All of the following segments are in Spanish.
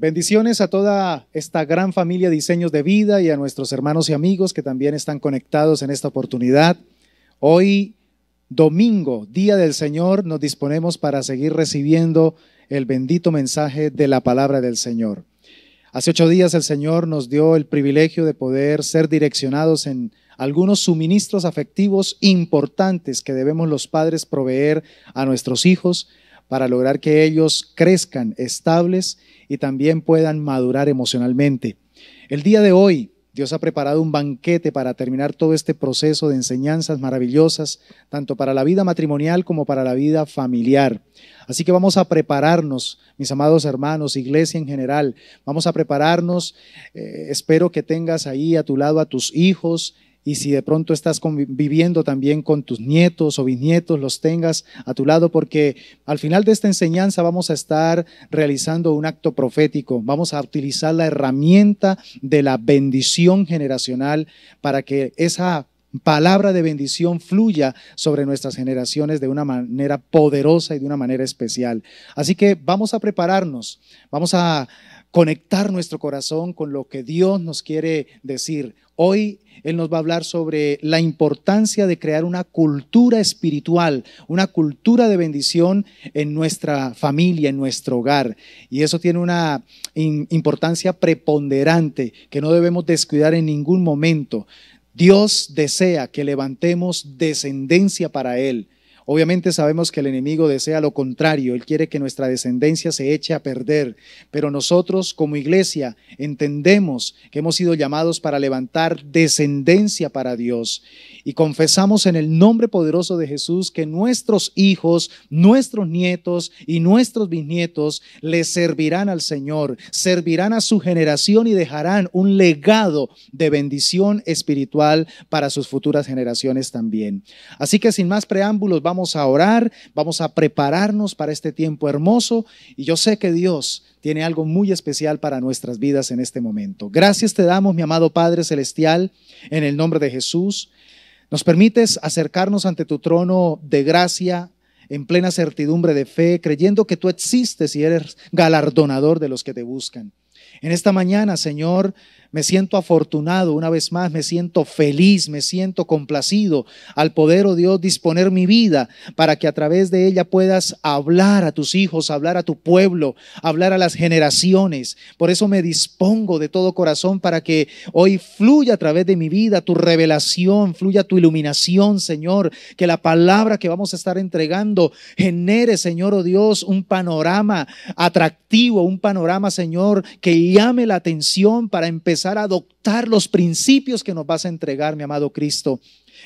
Bendiciones a toda esta gran familia de Diseños de Vida y a nuestros hermanos y amigos que también están conectados en esta oportunidad. Hoy, domingo, Día del Señor, nos disponemos para seguir recibiendo el bendito mensaje de la palabra del Señor. Hace ocho días el Señor nos dio el privilegio de poder ser direccionados en algunos suministros afectivos importantes que debemos los padres proveer a nuestros hijos para lograr que ellos crezcan estables y también puedan madurar emocionalmente. El día de hoy, Dios ha preparado un banquete para terminar todo este proceso de enseñanzas maravillosas, tanto para la vida matrimonial como para la vida familiar. Así que vamos a prepararnos, mis amados hermanos, iglesia en general, vamos a prepararnos. Eh, espero que tengas ahí a tu lado a tus hijos, y si de pronto estás viviendo también con tus nietos o bisnietos, los tengas a tu lado, porque al final de esta enseñanza vamos a estar realizando un acto profético. Vamos a utilizar la herramienta de la bendición generacional para que esa palabra de bendición fluya sobre nuestras generaciones de una manera poderosa y de una manera especial. Así que vamos a prepararnos, vamos a conectar nuestro corazón con lo que Dios nos quiere decir. Hoy Él nos va a hablar sobre la importancia de crear una cultura espiritual, una cultura de bendición en nuestra familia, en nuestro hogar. Y eso tiene una importancia preponderante que no debemos descuidar en ningún momento. Dios desea que levantemos descendencia para Él Obviamente sabemos que el enemigo desea lo contrario, él quiere que nuestra descendencia se eche a perder, pero nosotros como iglesia entendemos que hemos sido llamados para levantar descendencia para Dios y confesamos en el nombre poderoso de Jesús que nuestros hijos, nuestros nietos y nuestros bisnietos le servirán al Señor, servirán a su generación y dejarán un legado de bendición espiritual para sus futuras generaciones también. Así que sin más preámbulos, vamos vamos a orar, vamos a prepararnos para este tiempo hermoso y yo sé que Dios tiene algo muy especial para nuestras vidas en este momento. Gracias te damos, mi amado Padre Celestial, en el nombre de Jesús. Nos permites acercarnos ante tu trono de gracia en plena certidumbre de fe, creyendo que tú existes y eres galardonador de los que te buscan. En esta mañana, Señor, me siento afortunado una vez más, me siento feliz, me siento complacido al poder, oh Dios, disponer mi vida para que a través de ella puedas hablar a tus hijos, hablar a tu pueblo, hablar a las generaciones. Por eso me dispongo de todo corazón para que hoy fluya a través de mi vida tu revelación, fluya tu iluminación, Señor, que la palabra que vamos a estar entregando genere, Señor, oh Dios, un panorama atractivo, un panorama, Señor, que llame la atención para empezar a adoptar los principios que nos vas a entregar, mi amado Cristo.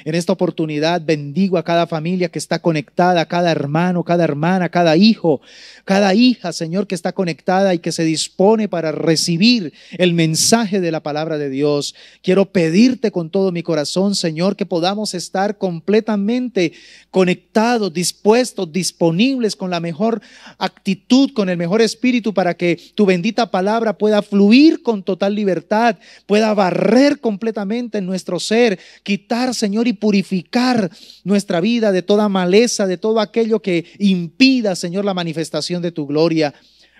En esta oportunidad bendigo a cada familia que está conectada, a cada hermano, cada hermana, cada hijo, cada hija, Señor, que está conectada y que se dispone para recibir el mensaje de la palabra de Dios. Quiero pedirte con todo mi corazón, Señor, que podamos estar completamente conectados, dispuestos, disponibles con la mejor actitud, con el mejor espíritu para que tu bendita palabra pueda fluir con total libertad pueda barrer completamente nuestro ser, quitar, Señor, y purificar nuestra vida de toda maleza, de todo aquello que impida, Señor, la manifestación de tu gloria.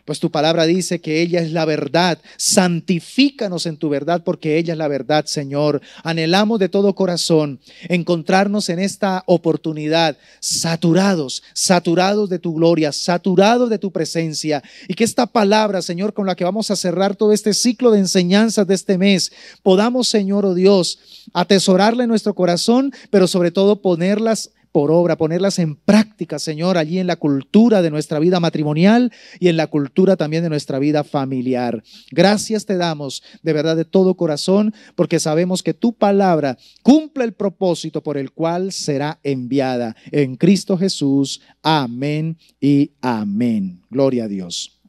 Pues tu palabra dice que ella es la verdad. Santifícanos en tu verdad porque ella es la verdad, Señor. Anhelamos de todo corazón encontrarnos en esta oportunidad saturados, saturados de tu gloria, saturados de tu presencia. Y que esta palabra, Señor, con la que vamos a cerrar todo este ciclo de enseñanzas de este mes, podamos, Señor, o oh Dios, atesorarla en nuestro corazón, pero sobre todo ponerlas por obra, ponerlas en práctica, Señor, allí en la cultura de nuestra vida matrimonial y en la cultura también de nuestra vida familiar. Gracias te damos de verdad de todo corazón, porque sabemos que tu palabra cumple el propósito por el cual será enviada. En Cristo Jesús. Amén y amén. Gloria a Dios.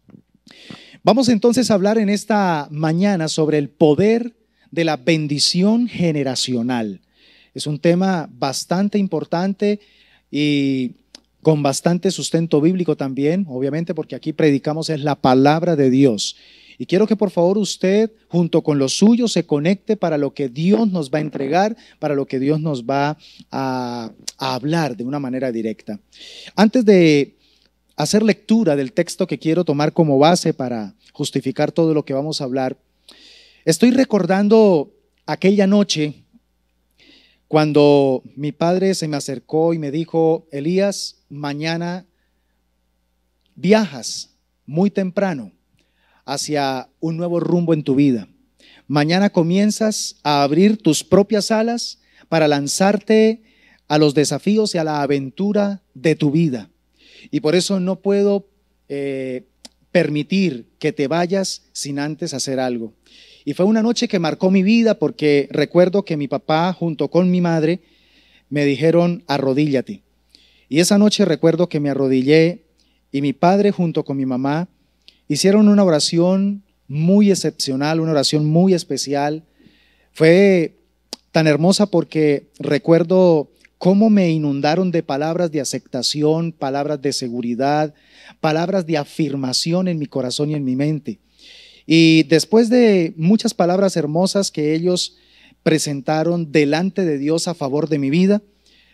Vamos entonces a hablar en esta mañana sobre el poder de la bendición generacional. Es un tema bastante importante y con bastante sustento bíblico también, obviamente, porque aquí predicamos es la palabra de Dios. Y quiero que por favor usted, junto con los suyos, se conecte para lo que Dios nos va a entregar, para lo que Dios nos va a, a hablar de una manera directa. Antes de hacer lectura del texto que quiero tomar como base para justificar todo lo que vamos a hablar, estoy recordando aquella noche cuando mi padre se me acercó y me dijo, Elías, mañana viajas muy temprano hacia un nuevo rumbo en tu vida. Mañana comienzas a abrir tus propias alas para lanzarte a los desafíos y a la aventura de tu vida. Y por eso no puedo eh, permitir que te vayas sin antes hacer algo. Y fue una noche que marcó mi vida porque recuerdo que mi papá junto con mi madre me dijeron arrodíllate. Y esa noche recuerdo que me arrodillé y mi padre junto con mi mamá hicieron una oración muy excepcional, una oración muy especial. Fue tan hermosa porque recuerdo cómo me inundaron de palabras de aceptación, palabras de seguridad, palabras de afirmación en mi corazón y en mi mente. Y después de muchas palabras hermosas que ellos presentaron delante de Dios a favor de mi vida,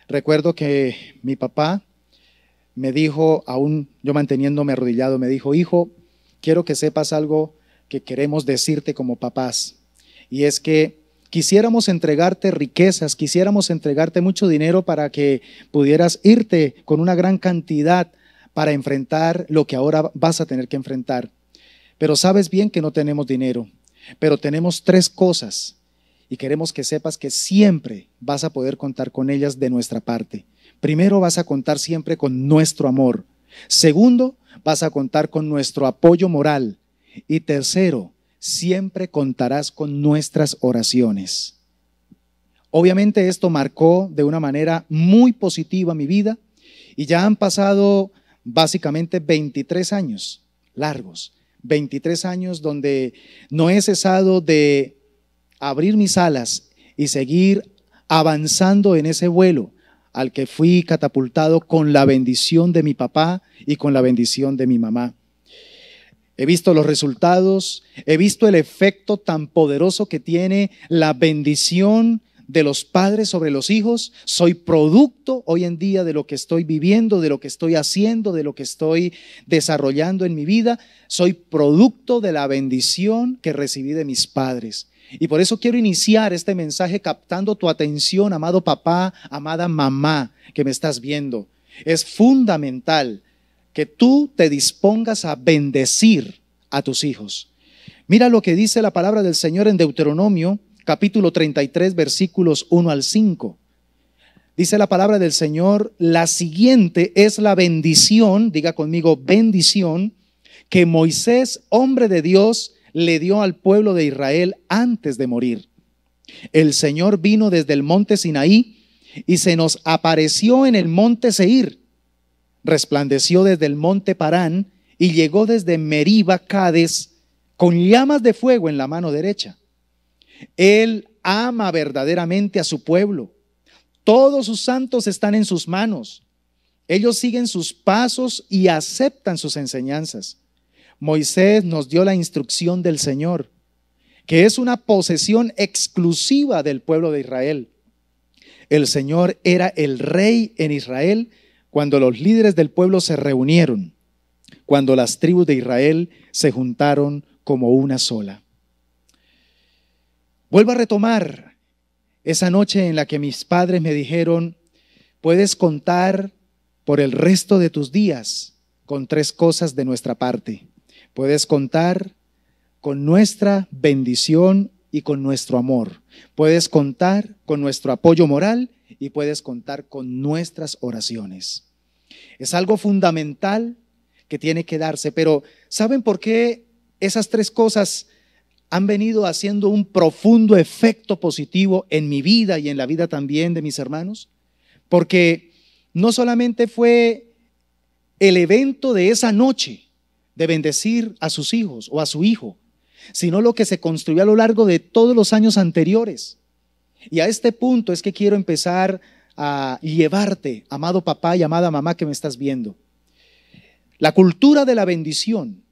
recuerdo que mi papá me dijo, aún yo manteniéndome arrodillado, me dijo, hijo, quiero que sepas algo que queremos decirte como papás. Y es que quisiéramos entregarte riquezas, quisiéramos entregarte mucho dinero para que pudieras irte con una gran cantidad para enfrentar lo que ahora vas a tener que enfrentar pero sabes bien que no tenemos dinero, pero tenemos tres cosas y queremos que sepas que siempre vas a poder contar con ellas de nuestra parte. Primero vas a contar siempre con nuestro amor. Segundo, vas a contar con nuestro apoyo moral. Y tercero, siempre contarás con nuestras oraciones. Obviamente esto marcó de una manera muy positiva mi vida y ya han pasado básicamente 23 años largos 23 años donde no he cesado de abrir mis alas y seguir avanzando en ese vuelo al que fui catapultado con la bendición de mi papá y con la bendición de mi mamá. He visto los resultados, he visto el efecto tan poderoso que tiene la bendición de los padres sobre los hijos, soy producto hoy en día de lo que estoy viviendo, de lo que estoy haciendo, de lo que estoy desarrollando en mi vida, soy producto de la bendición que recibí de mis padres. Y por eso quiero iniciar este mensaje captando tu atención, amado papá, amada mamá que me estás viendo. Es fundamental que tú te dispongas a bendecir a tus hijos. Mira lo que dice la palabra del Señor en Deuteronomio capítulo 33, versículos 1 al 5. Dice la palabra del Señor, la siguiente es la bendición, diga conmigo bendición, que Moisés, hombre de Dios, le dio al pueblo de Israel antes de morir. El Señor vino desde el monte Sinaí y se nos apareció en el monte Seir. Resplandeció desde el monte Parán y llegó desde Meriba, Cádiz, con llamas de fuego en la mano derecha. Él ama verdaderamente a su pueblo. Todos sus santos están en sus manos. Ellos siguen sus pasos y aceptan sus enseñanzas. Moisés nos dio la instrucción del Señor, que es una posesión exclusiva del pueblo de Israel. El Señor era el rey en Israel cuando los líderes del pueblo se reunieron, cuando las tribus de Israel se juntaron como una sola. Vuelvo a retomar esa noche en la que mis padres me dijeron, puedes contar por el resto de tus días con tres cosas de nuestra parte. Puedes contar con nuestra bendición y con nuestro amor. Puedes contar con nuestro apoyo moral y puedes contar con nuestras oraciones. Es algo fundamental que tiene que darse, pero ¿saben por qué esas tres cosas han venido haciendo un profundo efecto positivo en mi vida y en la vida también de mis hermanos, porque no solamente fue el evento de esa noche de bendecir a sus hijos o a su hijo, sino lo que se construyó a lo largo de todos los años anteriores. Y a este punto es que quiero empezar a llevarte, amado papá y amada mamá que me estás viendo. La cultura de la bendición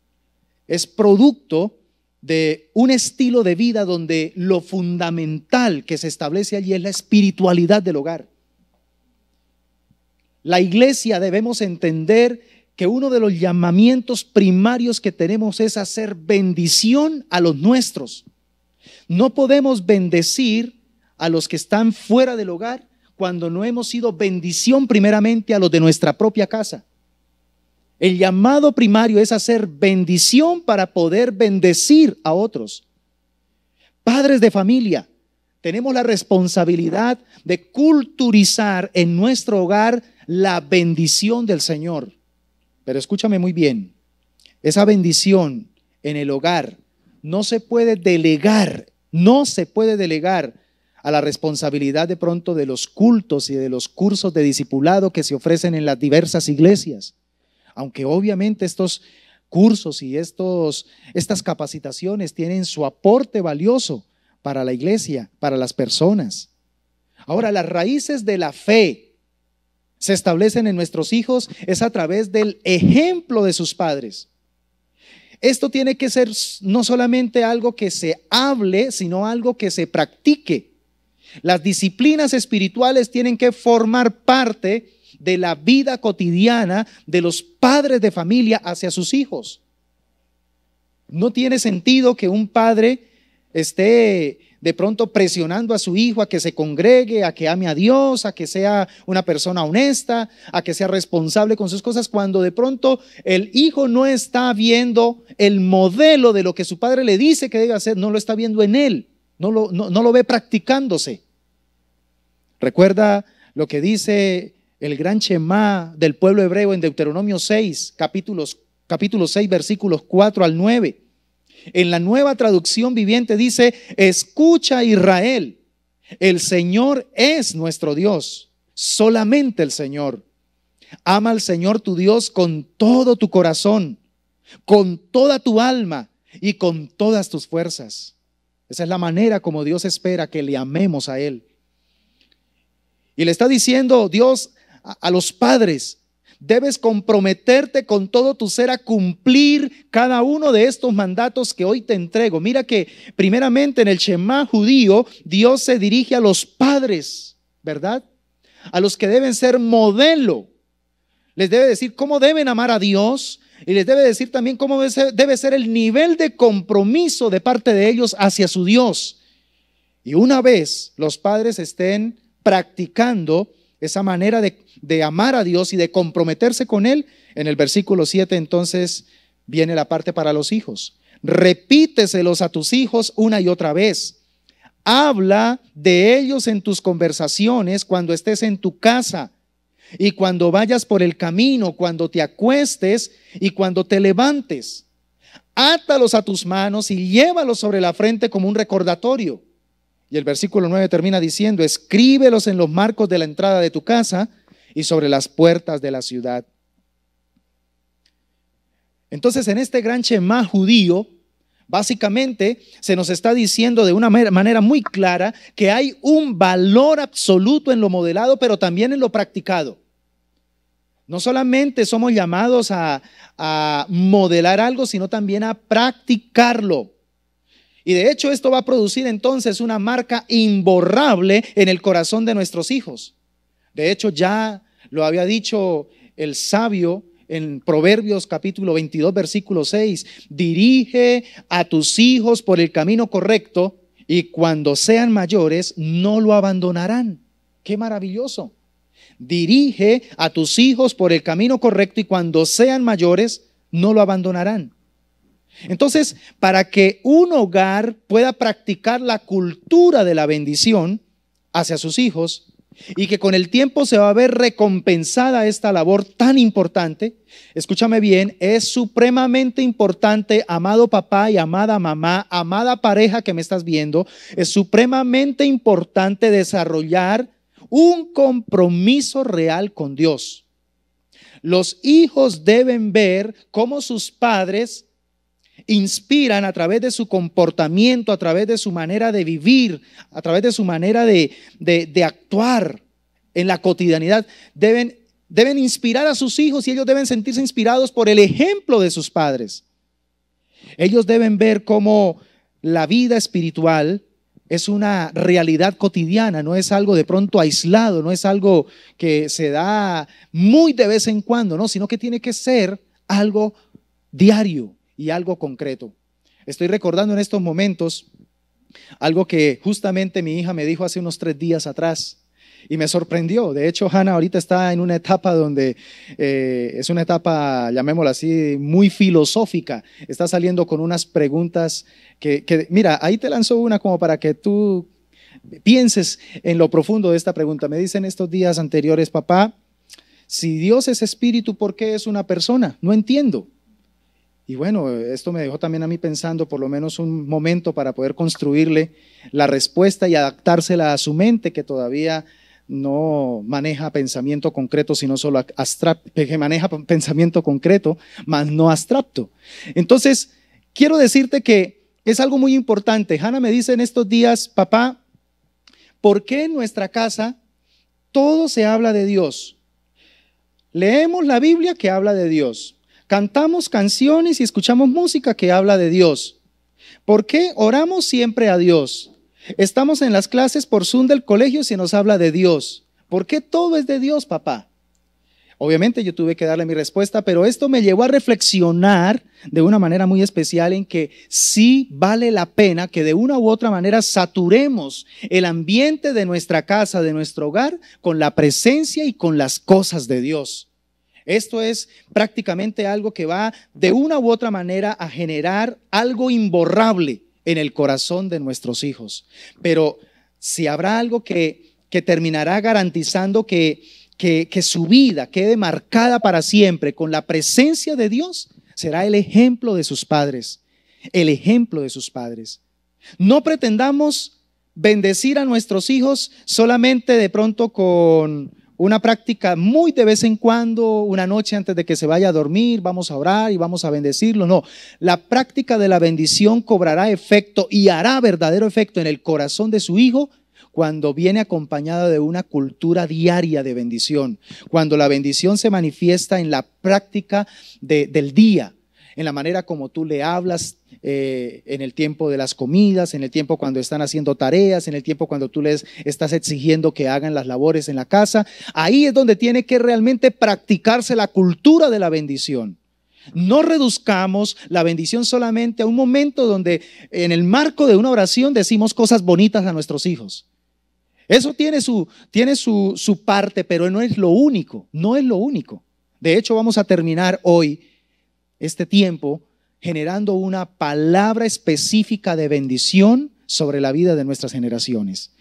es producto de un estilo de vida donde lo fundamental que se establece allí es la espiritualidad del hogar. La iglesia debemos entender que uno de los llamamientos primarios que tenemos es hacer bendición a los nuestros. No podemos bendecir a los que están fuera del hogar cuando no hemos sido bendición primeramente a los de nuestra propia casa. El llamado primario es hacer bendición para poder bendecir a otros. Padres de familia, tenemos la responsabilidad de culturizar en nuestro hogar la bendición del Señor. Pero escúchame muy bien, esa bendición en el hogar no se puede delegar, no se puede delegar a la responsabilidad de pronto de los cultos y de los cursos de discipulado que se ofrecen en las diversas iglesias aunque obviamente estos cursos y estos, estas capacitaciones tienen su aporte valioso para la iglesia, para las personas. Ahora, las raíces de la fe se establecen en nuestros hijos es a través del ejemplo de sus padres. Esto tiene que ser no solamente algo que se hable, sino algo que se practique. Las disciplinas espirituales tienen que formar parte de la vida cotidiana de los padres de familia hacia sus hijos. No tiene sentido que un padre esté de pronto presionando a su hijo a que se congregue, a que ame a Dios, a que sea una persona honesta, a que sea responsable con sus cosas, cuando de pronto el hijo no está viendo el modelo de lo que su padre le dice que debe hacer, no lo está viendo en él, no lo, no lo ve practicándose. Recuerda lo que dice el gran Shema del pueblo hebreo en Deuteronomio 6, capítulos, capítulo 6, versículos 4 al 9. En la nueva traducción viviente dice, escucha Israel, el Señor es nuestro Dios, solamente el Señor. Ama al Señor tu Dios con todo tu corazón, con toda tu alma y con todas tus fuerzas. Esa es la manera como Dios espera que le amemos a Él. Y le está diciendo Dios a, los padres. Debes comprometerte con todo tu ser a cumplir cada uno de estos mandatos que hoy te entrego. Mira que primeramente en el Shema judío Dios se dirige a los padres, ¿verdad? A los que deben ser modelo. Les debe decir cómo deben amar a Dios y les debe decir también cómo debe ser el nivel de compromiso de parte de ellos hacia su Dios. Y una vez los padres estén practicando esa manera de, amar a Dios y de comprometerse con Él. En el versículo 7 entonces viene la parte para los hijos. Repíteselos a tus hijos una y otra vez. Habla de ellos en tus conversaciones cuando estés en tu casa y cuando vayas por el camino, cuando te acuestes y cuando te levantes. Átalos a tus manos y llévalos sobre la frente como un recordatorio y el versículo 9 termina diciendo, escríbelos en los marcos de la entrada de tu casa y sobre las puertas de la ciudad. Entonces, en este gran chemá judío, básicamente se nos está diciendo de una manera muy clara que hay un valor absoluto en lo modelado, pero también en lo practicado. No solamente somos llamados a, a modelar algo, sino también a practicarlo. Y de hecho esto va a producir entonces una marca imborrable en el corazón de nuestros hijos. De hecho ya lo había dicho el sabio en Proverbios capítulo 22 versículo 6, dirige a tus hijos por el camino correcto y cuando sean mayores no lo abandonarán. Qué maravilloso. Dirige a tus hijos por el camino correcto y cuando sean mayores no lo abandonarán. Entonces, para que un hogar pueda practicar la cultura de la bendición hacia sus hijos y que con el tiempo se va a ver recompensada esta labor tan importante, escúchame bien, es supremamente importante, amado papá y amada mamá, amada pareja que me estás viendo, es supremamente importante desarrollar un compromiso real con Dios. Los hijos deben ver cómo sus padres inspiran a través de su comportamiento, a través de su manera de vivir, a través de su manera de, actuar en la cotidianidad, deben, deben inspirar a sus hijos y ellos deben sentirse inspirados por el ejemplo de sus padres. Ellos deben ver cómo la vida espiritual es una realidad cotidiana, no es algo de pronto aislado, no es algo que se da muy de vez en cuando, no, sino que tiene que ser algo diario, y algo concreto. Estoy recordando en estos momentos algo que justamente mi hija me dijo hace unos tres días atrás y me sorprendió. De hecho, Hannah ahorita está en una etapa donde eh, es una etapa, llamémosla así, muy filosófica. Está saliendo con unas preguntas que, que, mira, ahí te lanzó una como para que tú pienses en lo profundo de esta pregunta. Me dicen estos días anteriores, papá, si Dios es espíritu, ¿por qué es una persona? No entiendo. Y bueno, esto me dejó también a mí pensando por lo menos un momento para poder construirle la respuesta y adaptársela a su mente que todavía no maneja pensamiento concreto, sino solo abstracto, que maneja pensamiento concreto, más no abstracto. Entonces, quiero decirte que es algo muy importante. Hanna me dice en estos días, papá, ¿por qué en nuestra casa todo se habla de Dios? Leemos la Biblia que habla de Dios. Cantamos canciones y escuchamos música que habla de Dios. ¿Por qué oramos siempre a Dios? Estamos en las clases por Zoom del colegio si se nos habla de Dios. ¿Por qué todo es de Dios, papá? Obviamente yo tuve que darle mi respuesta, pero esto me llevó a reflexionar de una manera muy especial en que sí vale la pena que de una u otra manera saturemos el ambiente de nuestra casa, de nuestro hogar, con la presencia y con las cosas de Dios. Esto es prácticamente algo que va de una u otra manera a generar algo imborrable en el corazón de nuestros hijos. Pero si habrá algo que, que terminará garantizando que, que, que su vida quede marcada para siempre con la presencia de Dios, será el ejemplo de sus padres. El ejemplo de sus padres. No pretendamos bendecir a nuestros hijos solamente de pronto con, una práctica muy de vez en cuando, una noche antes de que se vaya a dormir, vamos a orar y vamos a bendecirlo. No, la práctica de la bendición cobrará efecto y hará verdadero efecto en el corazón de su hijo cuando viene acompañada de una cultura diaria de bendición, cuando la bendición se manifiesta en la práctica del día, en la manera como tú le hablas, eh, en el tiempo de las comidas, en el tiempo cuando están haciendo tareas, en el tiempo cuando tú les estás exigiendo que hagan las labores en la casa. Ahí es donde tiene que realmente practicarse la cultura de la bendición. No reduzcamos la bendición solamente a un momento donde en el marco de una oración decimos cosas bonitas a nuestros hijos. Eso tiene su, tiene su, su parte, pero no es lo único, no es lo único. De hecho, vamos a terminar hoy este tiempo generando una palabra específica de bendición sobre la vida de nuestras generaciones.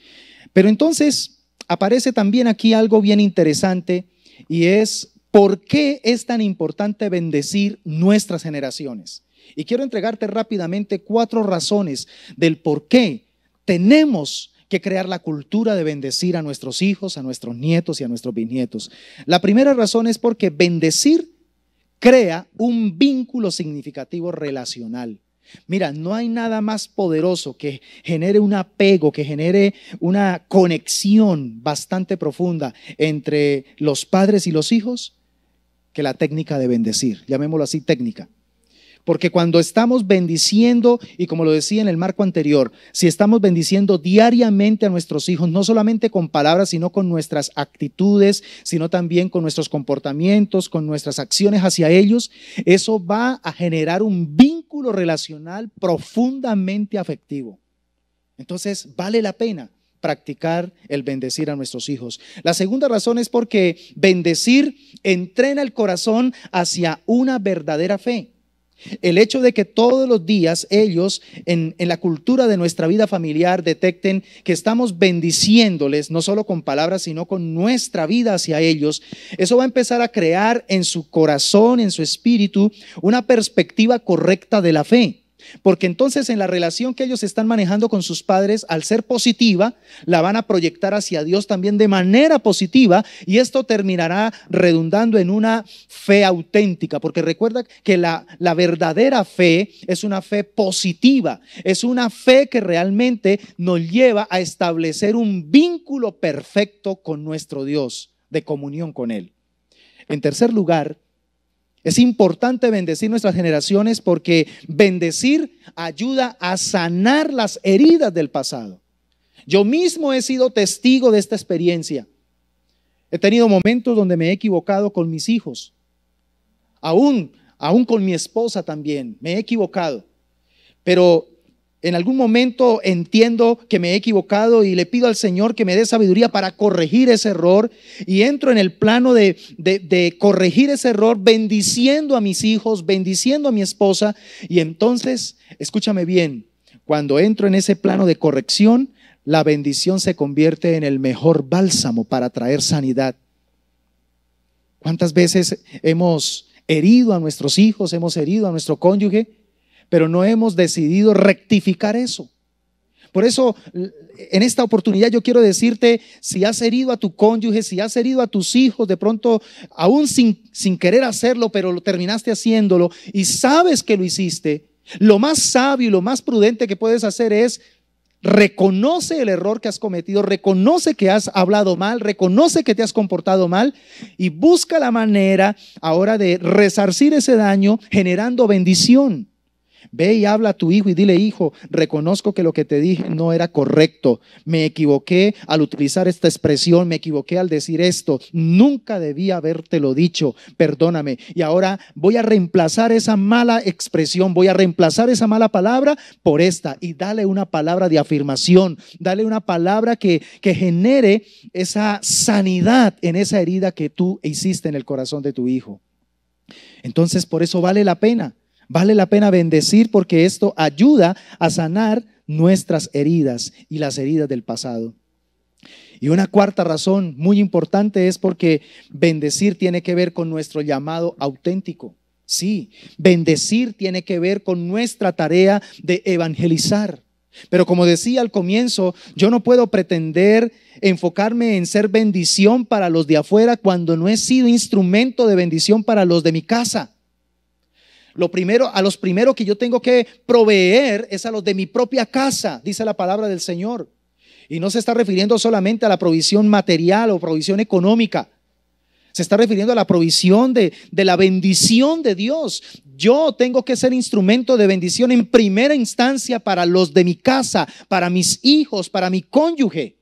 Pero entonces aparece también aquí algo bien interesante y es por qué es tan importante bendecir nuestras generaciones. Y quiero entregarte rápidamente cuatro razones del por qué tenemos que crear la cultura de bendecir a nuestros hijos, a nuestros nietos y a nuestros bisnietos. La primera razón es porque bendecir crea un vínculo significativo relacional. Mira, no hay nada más poderoso que genere un apego, que genere una conexión bastante profunda entre los padres y los hijos que la técnica de bendecir, llamémoslo así técnica. Porque cuando estamos bendiciendo, y como lo decía en el marco anterior, si estamos bendiciendo diariamente a nuestros hijos, no solamente con palabras, sino con nuestras actitudes, sino también con nuestros comportamientos, con nuestras acciones hacia ellos, eso va a generar un vínculo relacional profundamente afectivo. Entonces, vale la pena practicar el bendecir a nuestros hijos. La segunda razón es porque bendecir entrena el corazón hacia una verdadera fe. El hecho de que todos los días ellos en, la cultura de nuestra vida familiar detecten que estamos bendiciéndoles, no solo con palabras, sino con nuestra vida hacia ellos, eso va a empezar a crear en su corazón, en su espíritu, una perspectiva correcta de la fe. Porque entonces en la relación que ellos están manejando con sus padres, al ser positiva, la van a proyectar hacia Dios también de manera positiva y esto terminará redundando en una fe auténtica. Porque recuerda que la, verdadera fe es una fe positiva, es una fe que realmente nos lleva a establecer un vínculo perfecto con nuestro Dios, de comunión con Él. En tercer lugar, es importante bendecir nuestras generaciones porque bendecir ayuda a sanar las heridas del pasado. Yo mismo he sido testigo de esta experiencia. He tenido momentos donde me he equivocado con mis hijos. Aún, aún con mi esposa también, me he equivocado. Pero en algún momento entiendo que me he equivocado y le pido al Señor que me dé sabiduría para corregir ese error y entro en el plano de, de, corregir ese error bendiciendo a mis hijos, bendiciendo a mi esposa y entonces, escúchame bien, cuando entro en ese plano de corrección, la bendición se convierte en el mejor bálsamo para traer sanidad. ¿Cuántas veces hemos herido a nuestros hijos, hemos herido a nuestro cónyuge pero no hemos decidido rectificar eso. Por eso, en esta oportunidad yo quiero decirte, si has herido a tu cónyuge, si has herido a tus hijos, de pronto, aún sin, querer hacerlo, pero lo terminaste haciéndolo y sabes que lo hiciste, lo más sabio y lo más prudente que puedes hacer es reconoce el error que has cometido, reconoce que has hablado mal, reconoce que te has comportado mal y busca la manera ahora de resarcir ese daño generando bendición. Ve y habla a tu hijo y dile, hijo, reconozco que lo que te dije no era correcto. Me equivoqué al utilizar esta expresión, me equivoqué al decir esto. Nunca debía habértelo dicho, perdóname. Y ahora voy a reemplazar esa mala expresión, voy a reemplazar esa mala palabra por esta y dale una palabra de afirmación, dale una palabra que, que genere esa sanidad en esa herida que tú hiciste en el corazón de tu hijo. Entonces, por eso vale la pena Vale la pena bendecir porque esto ayuda a sanar nuestras heridas y las heridas del pasado. Y una cuarta razón muy importante es porque bendecir tiene que ver con nuestro llamado auténtico. Sí, bendecir tiene que ver con nuestra tarea de evangelizar. Pero como decía al comienzo, yo no puedo pretender enfocarme en ser bendición para los de afuera cuando no he sido instrumento de bendición para los de mi casa. Lo primero, a los primeros que yo tengo que proveer es a los de mi propia casa, dice la palabra del Señor. Y no se está refiriendo solamente a la provisión material o provisión económica. Se está refiriendo a la provisión de, de la bendición de Dios. Yo tengo que ser instrumento de bendición en primera instancia para los de mi casa, para mis hijos, para mi cónyuge.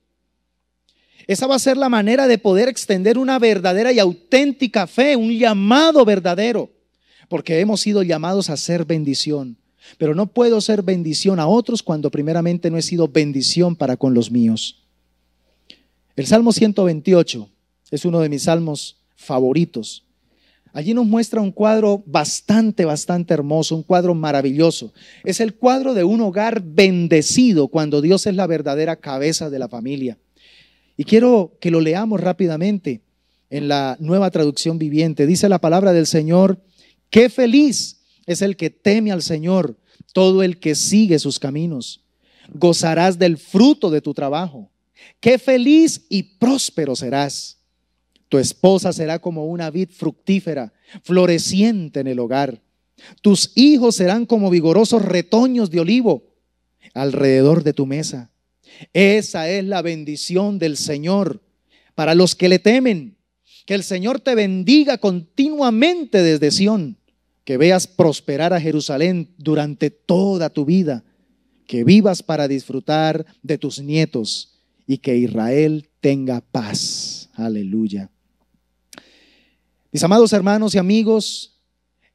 Esa va a ser la manera de poder extender una verdadera y auténtica fe, un llamado verdadero porque hemos sido llamados a ser bendición. Pero no puedo ser bendición a otros cuando primeramente no he sido bendición para con los míos. El Salmo 128 es uno de mis salmos favoritos. Allí nos muestra un cuadro bastante, bastante hermoso, un cuadro maravilloso. Es el cuadro de un hogar bendecido cuando Dios es la verdadera cabeza de la familia. Y quiero que lo leamos rápidamente en la nueva traducción viviente. Dice la palabra del Señor, Qué feliz es el que teme al Señor, todo el que sigue sus caminos. Gozarás del fruto de tu trabajo. Qué feliz y próspero serás. Tu esposa será como una vid fructífera, floreciente en el hogar. Tus hijos serán como vigorosos retoños de olivo alrededor de tu mesa. Esa es la bendición del Señor para los que le temen. Que el Señor te bendiga continuamente desde Sión que veas prosperar a Jerusalén durante toda tu vida, que vivas para disfrutar de tus nietos y que Israel tenga paz. Aleluya. Mis amados hermanos y amigos,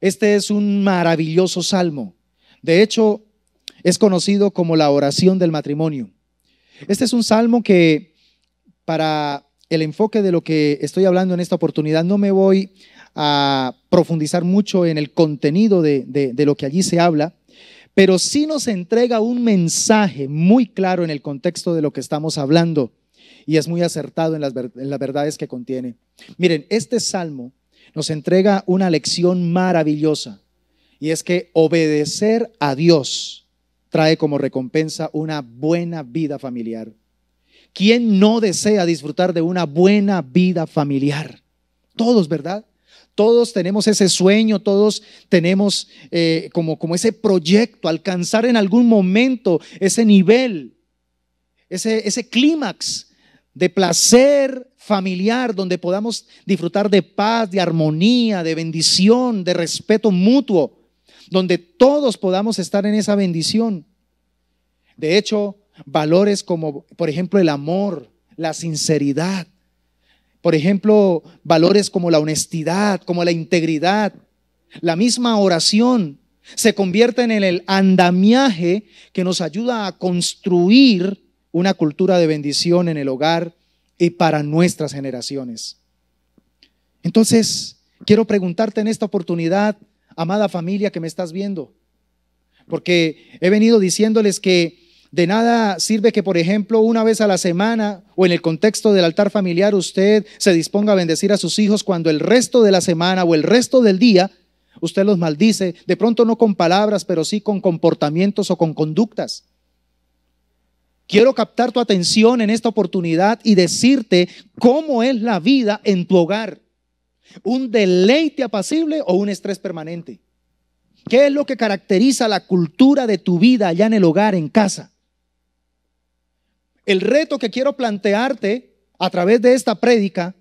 este es un maravilloso salmo. De hecho, es conocido como la oración del matrimonio. Este es un salmo que para el enfoque de lo que estoy hablando en esta oportunidad no me voy a profundizar mucho en el contenido de, lo que allí se habla, pero sí nos entrega un mensaje muy claro en el contexto de lo que estamos hablando y es muy acertado en las, en las verdades que contiene. Miren, este salmo nos entrega una lección maravillosa y es que obedecer a Dios trae como recompensa una buena vida familiar. ¿Quién no desea disfrutar de una buena vida familiar? Todos, ¿verdad? Todos tenemos ese sueño, todos tenemos eh, como, como ese proyecto, alcanzar en algún momento ese nivel, ese, ese clímax de placer familiar donde podamos disfrutar de paz, de armonía, de bendición, de respeto mutuo, donde todos podamos estar en esa bendición. De hecho, valores como, por ejemplo, el amor, la sinceridad, por ejemplo, valores como la honestidad, como la integridad. La misma oración se convierten en el andamiaje que nos ayuda a construir una cultura de bendición en el hogar y para nuestras generaciones. Entonces, quiero preguntarte en esta oportunidad, amada familia que me estás viendo, porque he venido diciéndoles que de nada sirve que, por ejemplo, una vez a la semana o en el contexto del altar familiar usted se disponga a bendecir a sus hijos cuando el resto de la semana o el resto del día usted los maldice, de pronto no con palabras, pero sí con comportamientos o con conductas. Quiero captar tu atención en esta oportunidad y decirte cómo es la vida en tu hogar. ¿Un deleite apacible o un estrés permanente? ¿Qué es lo que caracteriza la cultura de tu vida allá en el hogar, en casa? el reto que quiero plantearte a través de esta prédica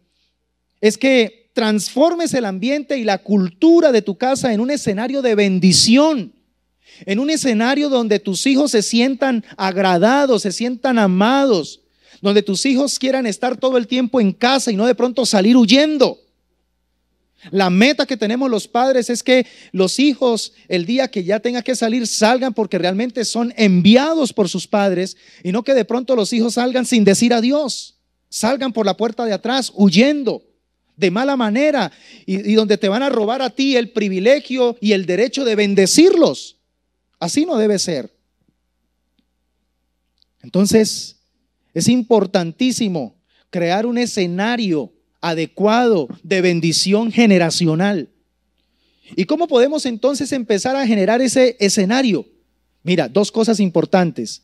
es que transformes el ambiente y la cultura de tu casa en un escenario de bendición, en un escenario donde tus hijos se sientan agradados, se sientan amados, donde tus hijos quieran estar todo el tiempo en casa y no de pronto salir huyendo. La meta que tenemos los padres es que los hijos el día que ya tenga que salir salgan porque realmente son enviados por sus padres y no que de pronto los hijos salgan sin decir adiós, salgan por la puerta de atrás huyendo de mala manera y, y donde te van a robar a ti el privilegio y el derecho de bendecirlos. Así no debe ser. Entonces, es importantísimo crear un escenario adecuado de bendición generacional. ¿Y cómo podemos entonces empezar a generar ese escenario? Mira, dos cosas importantes,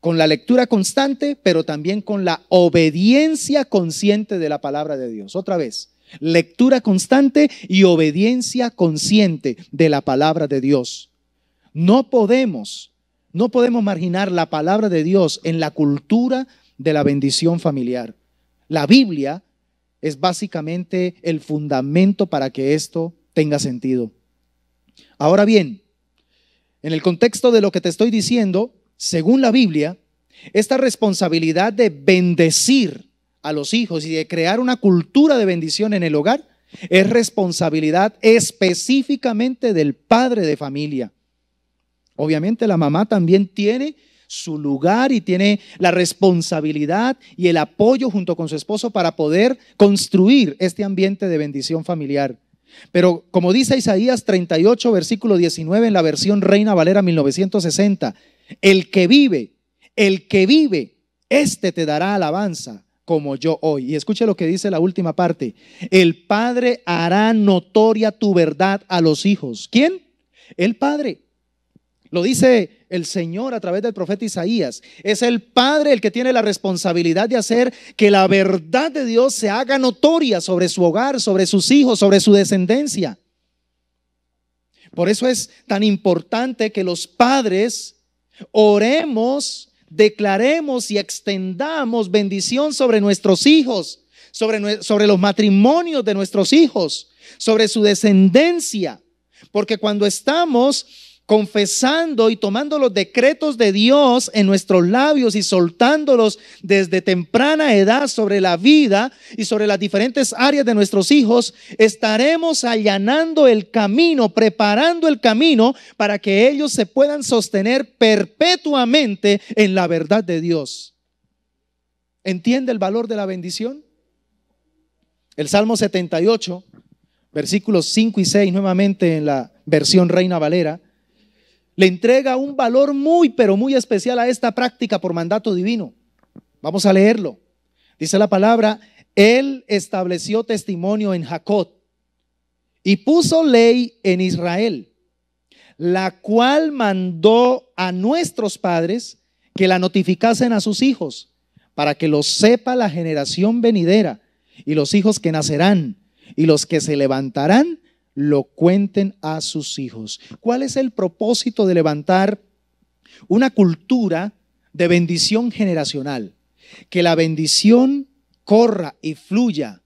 con la lectura constante, pero también con la obediencia consciente de la palabra de Dios. Otra vez, lectura constante y obediencia consciente de la palabra de Dios. No podemos, no podemos marginar la palabra de Dios en la cultura de la bendición familiar. La Biblia es básicamente el fundamento para que esto tenga sentido. Ahora bien, en el contexto de lo que te estoy diciendo, según la Biblia, esta responsabilidad de bendecir a los hijos y de crear una cultura de bendición en el hogar es responsabilidad específicamente del padre de familia. Obviamente la mamá también tiene su lugar y tiene la responsabilidad y el apoyo junto con su esposo para poder construir este ambiente de bendición familiar. Pero como dice Isaías 38, versículo 19 en la versión Reina Valera 1960, el que vive, el que vive, este te dará alabanza como yo hoy. Y escuche lo que dice la última parte. El Padre hará notoria tu verdad a los hijos. ¿Quién? El Padre. Lo dice el Señor a través del profeta Isaías. Es el Padre el que tiene la responsabilidad de hacer que la verdad de Dios se haga notoria sobre su hogar, sobre sus hijos, sobre su descendencia. Por eso es tan importante que los padres oremos, declaremos y extendamos bendición sobre nuestros hijos, sobre, sobre los matrimonios de nuestros hijos, sobre su descendencia. Porque cuando estamos confesando y tomando los decretos de Dios en nuestros labios y soltándolos desde temprana edad sobre la vida y sobre las diferentes áreas de nuestros hijos, estaremos allanando el camino, preparando el camino para que ellos se puedan sostener perpetuamente en la verdad de Dios. ¿Entiende el valor de la bendición? El Salmo 78, versículos 5 y 6, nuevamente en la versión Reina Valera le entrega un valor muy, pero muy especial a esta práctica por mandato divino. Vamos a leerlo. Dice la palabra, Él estableció testimonio en Jacob y puso ley en Israel, la cual mandó a nuestros padres que la notificasen a sus hijos, para que lo sepa la generación venidera y los hijos que nacerán y los que se levantarán lo cuenten a sus hijos. ¿Cuál es el propósito de levantar una cultura de bendición generacional? Que la bendición corra y fluya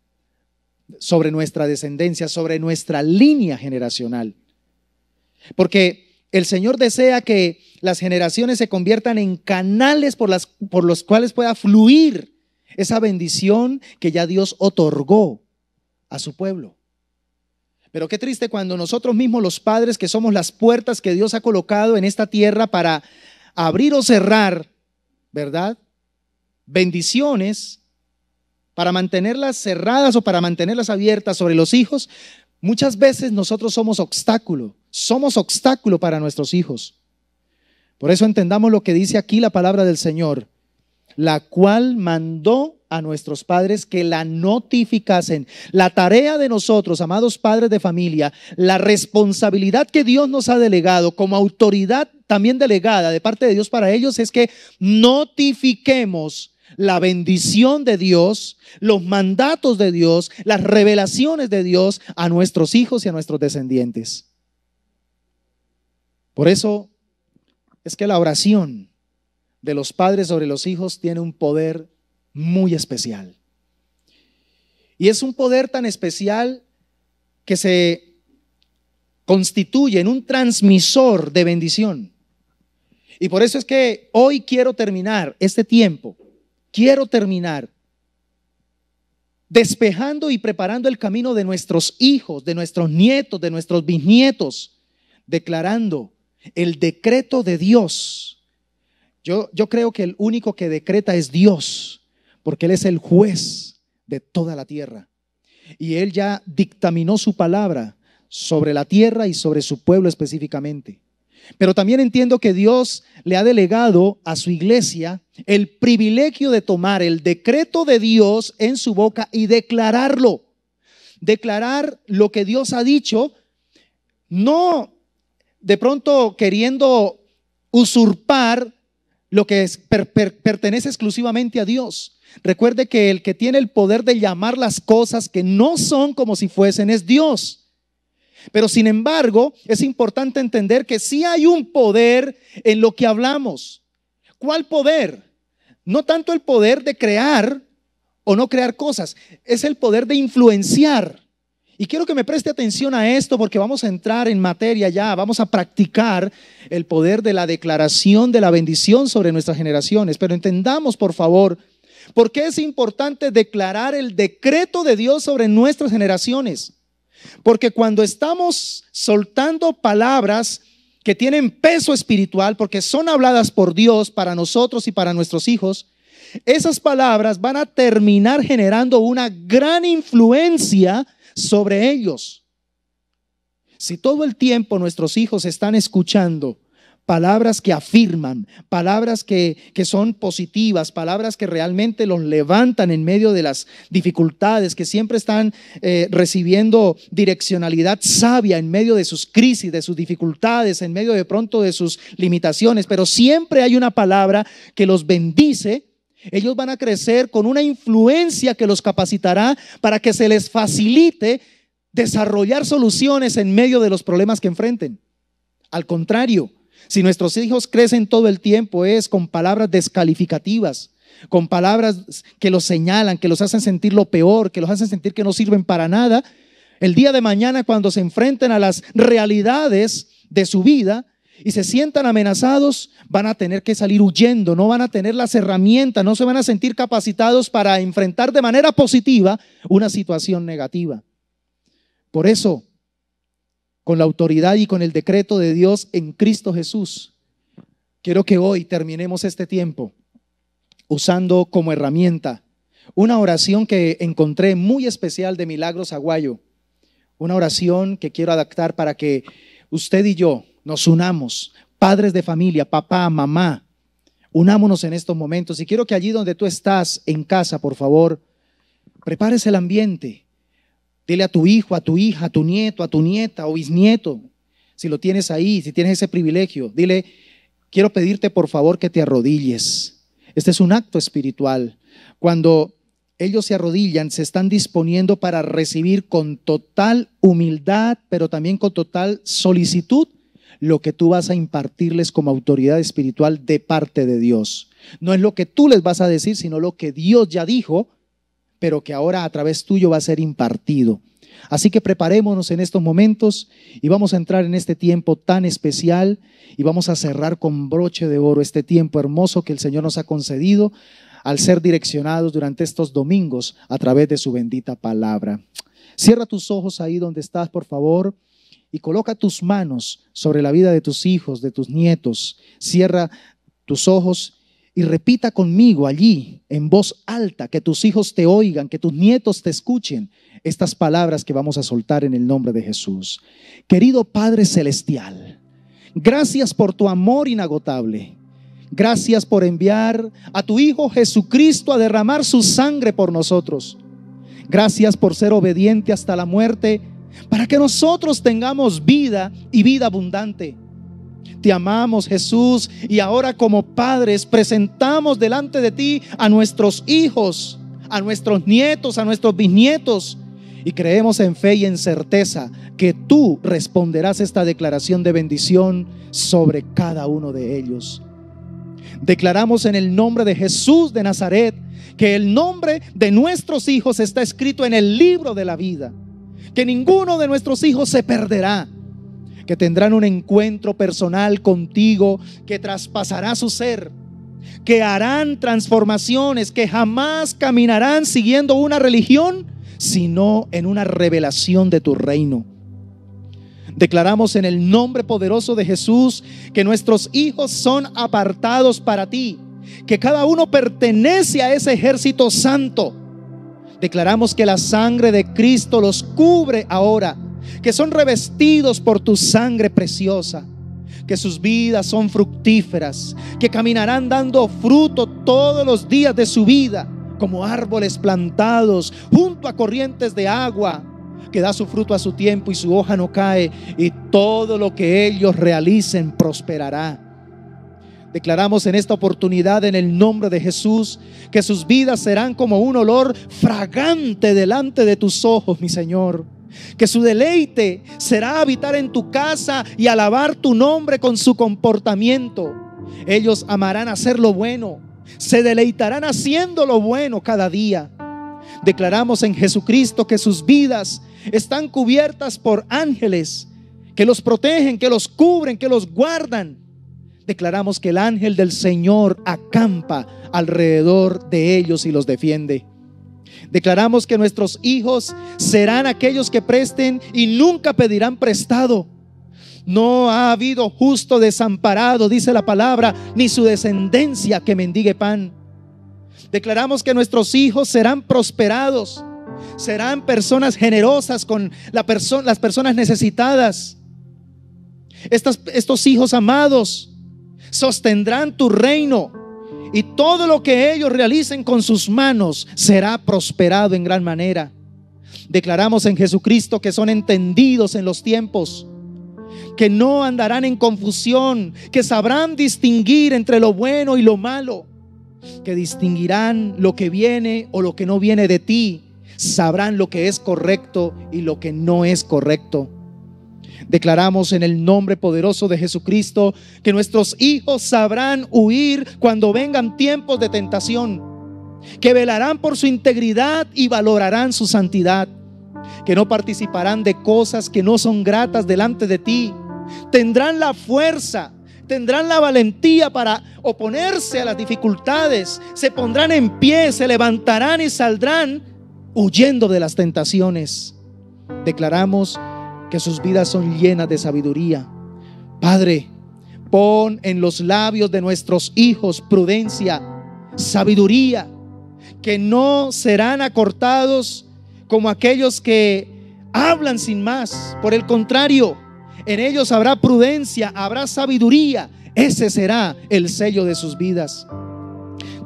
sobre nuestra descendencia, sobre nuestra línea generacional. Porque el Señor desea que las generaciones se conviertan en canales por, los cuales pueda fluir esa bendición que ya Dios otorgó a su pueblo. Pero qué triste cuando nosotros mismos los padres, que somos las puertas que Dios ha colocado en esta tierra para abrir o cerrar, ¿verdad? Bendiciones para mantenerlas cerradas o para mantenerlas abiertas sobre los hijos, muchas veces nosotros somos obstáculo, somos obstáculo para nuestros hijos. Por eso entendamos lo que dice aquí la palabra del Señor la cual mandó a nuestros padres que la notificasen. La tarea de nosotros, amados padres de familia, la responsabilidad que Dios nos ha delegado como autoridad también delegada de parte de Dios para ellos es que notifiquemos la bendición de Dios, los mandatos de Dios, las revelaciones de Dios a nuestros hijos y a nuestros descendientes. Por eso es que la oración de los padres sobre los hijos tiene un poder muy especial. Y es un poder tan especial que se constituye en un transmisor de bendición. Y por eso es que hoy quiero terminar este tiempo, quiero terminar despejando y preparando el camino de nuestros hijos, de nuestros nietos, de nuestros bisnietos, declarando el decreto de Dios yo, creo que el único que decreta es Dios, porque Él es el juez de toda la tierra. Y Él ya dictaminó su palabra sobre la tierra y sobre su pueblo específicamente. Pero también entiendo que Dios le ha delegado a su iglesia el privilegio de tomar el decreto de Dios en su boca y declararlo. Declarar lo que Dios ha dicho, no de pronto queriendo usurpar lo que pertenece exclusivamente a Dios. Recuerde que el que tiene el poder de llamar las cosas que no son como si fuesen es Dios. Pero sin embargo, es importante entender que sí hay un poder en lo que hablamos. ¿Cuál poder? No tanto el poder de crear o no crear cosas, es el poder de influenciar. Y quiero que me preste atención a esto porque vamos a entrar en materia ya, vamos a practicar el poder de la declaración de la bendición sobre nuestras generaciones. Pero entendamos, por favor, por qué es importante declarar el decreto de Dios sobre nuestras generaciones. Porque cuando estamos soltando palabras que tienen peso espiritual, porque son habladas por Dios para nosotros y para nuestros hijos, esas palabras van a terminar generando una gran influencia sobre ellos. Si todo el tiempo nuestros hijos están escuchando palabras que afirman, palabras que, son positivas, palabras que realmente los levantan en medio de las dificultades, que siempre están eh, recibiendo direccionalidad sabia en medio de sus crisis, de sus dificultades, en medio de pronto de sus limitaciones, pero siempre hay una palabra que los bendice, ellos van a crecer con una influencia que los capacitará para que se les facilite desarrollar soluciones en medio de los problemas que enfrenten. Al contrario, si nuestros hijos crecen todo el tiempo es con palabras descalificativas, con palabras que los señalan, que los hacen sentir lo peor, que los hacen sentir que no sirven para nada, el día de mañana cuando se enfrenten a las realidades de su vida, y se sientan amenazados, van a tener que salir huyendo, no van a tener las herramientas, no se van a sentir capacitados para enfrentar de manera positiva una situación negativa. Por eso, con la autoridad y con el decreto de Dios en Cristo Jesús, quiero que hoy terminemos este tiempo usando como herramienta una oración que encontré muy especial de Milagros Aguayo, una oración que quiero adaptar para que usted y yo nos unamos, padres de familia, papá, mamá, unámonos en estos momentos. Y quiero que allí donde tú estás, en casa, por favor, prepares el ambiente. Dile a tu hijo, a tu hija, a tu nieto, a tu nieta o bisnieto, si lo tienes ahí, si tienes ese privilegio, dile, quiero pedirte por favor que te arrodilles. Este es un acto espiritual. Cuando ellos se arrodillan, se están disponiendo para recibir con total humildad, pero también con total solicitud lo que tú vas a impartirles como autoridad espiritual de parte de Dios. No es lo que tú les vas a decir, sino lo que Dios ya dijo, pero que ahora a través tuyo va a ser impartido. Así que preparémonos en estos momentos y vamos a entrar en este tiempo tan especial y vamos a cerrar con broche de oro este tiempo hermoso que el Señor nos ha concedido al ser direccionados durante estos domingos a través de su bendita palabra. Cierra tus ojos ahí donde estás, por favor y coloca tus manos sobre la vida de tus hijos, de tus nietos. Cierra tus ojos y repita conmigo allí en voz alta, que tus hijos te oigan, que tus nietos te escuchen estas palabras que vamos a soltar en el nombre de Jesús. Querido Padre Celestial, gracias por tu amor inagotable. Gracias por enviar a tu Hijo Jesucristo a derramar su sangre por nosotros. Gracias por ser obediente hasta la muerte para que nosotros tengamos vida y vida abundante. Te amamos Jesús y ahora como padres presentamos delante de ti a nuestros hijos, a nuestros nietos, a nuestros bisnietos y creemos en fe y en certeza que tú responderás esta declaración de bendición sobre cada uno de ellos. Declaramos en el nombre de Jesús de Nazaret que el nombre de nuestros hijos está escrito en el libro de la vida que ninguno de nuestros hijos se perderá, que tendrán un encuentro personal contigo que traspasará su ser, que harán transformaciones, que jamás caminarán siguiendo una religión, sino en una revelación de tu reino. Declaramos en el nombre poderoso de Jesús que nuestros hijos son apartados para ti, que cada uno pertenece a ese ejército santo Declaramos que la sangre de Cristo los cubre ahora, que son revestidos por tu sangre preciosa, que sus vidas son fructíferas, que caminarán dando fruto todos los días de su vida, como árboles plantados junto a corrientes de agua, que da su fruto a su tiempo y su hoja no cae, y todo lo que ellos realicen prosperará. Declaramos en esta oportunidad en el nombre de Jesús que sus vidas serán como un olor fragante delante de tus ojos, mi Señor. Que su deleite será habitar en tu casa y alabar tu nombre con su comportamiento. Ellos amarán hacer lo bueno, se deleitarán haciendo lo bueno cada día. Declaramos en Jesucristo que sus vidas están cubiertas por ángeles que los protegen, que los cubren, que los guardan declaramos que el ángel del Señor acampa alrededor de ellos y los defiende. Declaramos que nuestros hijos serán aquellos que presten y nunca pedirán prestado. No ha habido justo desamparado, dice la palabra, ni su descendencia que mendigue pan. Declaramos que nuestros hijos serán prosperados, serán personas generosas con la las personas necesitadas. Estas, estos hijos amados sostendrán tu reino y todo lo que ellos realicen con sus manos será prosperado en gran manera. Declaramos en Jesucristo que son entendidos en los tiempos, que no andarán en confusión, que sabrán distinguir entre lo bueno y lo malo, que distinguirán lo que viene o lo que no viene de ti, sabrán lo que es correcto y lo que no es correcto. Declaramos en el nombre poderoso de Jesucristo que nuestros hijos sabrán huir cuando vengan tiempos de tentación, que velarán por su integridad y valorarán su santidad, que no participarán de cosas que no son gratas delante de ti, tendrán la fuerza tendrán la valentía para oponerse a las dificultades, se pondrán en pie, se levantarán y saldrán huyendo de las tentaciones. Declaramos que sus vidas son llenas de sabiduría. Padre, pon en los labios de nuestros hijos prudencia, sabiduría, que no serán acortados como aquellos que hablan sin más. Por el contrario, en ellos habrá prudencia, habrá sabiduría. Ese será el sello de sus vidas.